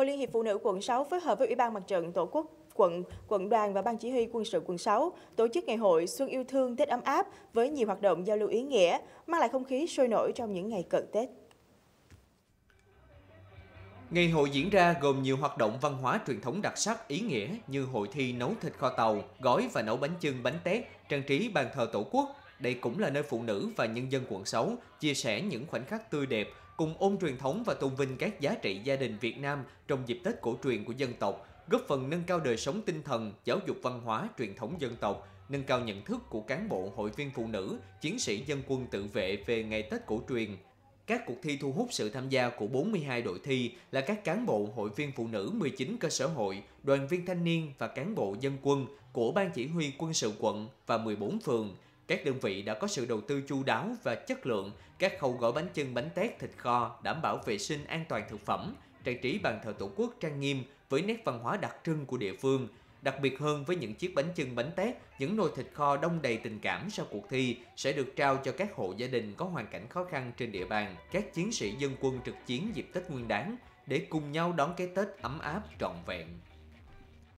Hội Liên hiệp Phụ nữ quận 6 phối hợp với Ủy ban Mặt trận Tổ quốc quận, quận đoàn và ban chỉ huy quân sự quận 6 tổ chức ngày hội Xuân yêu thương Tết ấm áp với nhiều hoạt động giao lưu ý nghĩa, mang lại không khí sôi nổi trong những ngày cận Tết. Ngày hội diễn ra gồm nhiều hoạt động văn hóa truyền thống đặc sắc ý nghĩa như hội thi nấu thịt kho tàu, gói và nấu bánh chưng bánh tét, trang trí bàn thờ Tổ quốc. Đây cũng là nơi phụ nữ và nhân dân quận 6 chia sẻ những khoảnh khắc tươi đẹp cùng ôn truyền thống và tôn vinh các giá trị gia đình Việt Nam trong dịp Tết cổ truyền của dân tộc, góp phần nâng cao đời sống tinh thần, giáo dục văn hóa truyền thống dân tộc, nâng cao nhận thức của cán bộ, hội viên phụ nữ, chiến sĩ dân quân tự vệ về ngày Tết cổ truyền. Các cuộc thi thu hút sự tham gia của 42 đội thi là các cán bộ, hội viên phụ nữ 19 cơ sở hội, đoàn viên thanh niên và cán bộ dân quân của Ban Chỉ huy quân sự quận và 14 phường – các đơn vị đã có sự đầu tư chu đáo và chất lượng, các khâu gói bánh chưng, bánh tét, thịt kho đảm bảo vệ sinh an toàn thực phẩm, trang trí bàn thờ Tổ quốc trang nghiêm với nét văn hóa đặc trưng của địa phương. Đặc biệt hơn với những chiếc bánh chưng bánh tét, những nồi thịt kho đông đầy tình cảm sau cuộc thi sẽ được trao cho các hộ gia đình có hoàn cảnh khó khăn trên địa bàn, các chiến sĩ dân quân trực chiến dịp Tết Nguyên đán để cùng nhau đón cái Tết ấm áp trọn vẹn.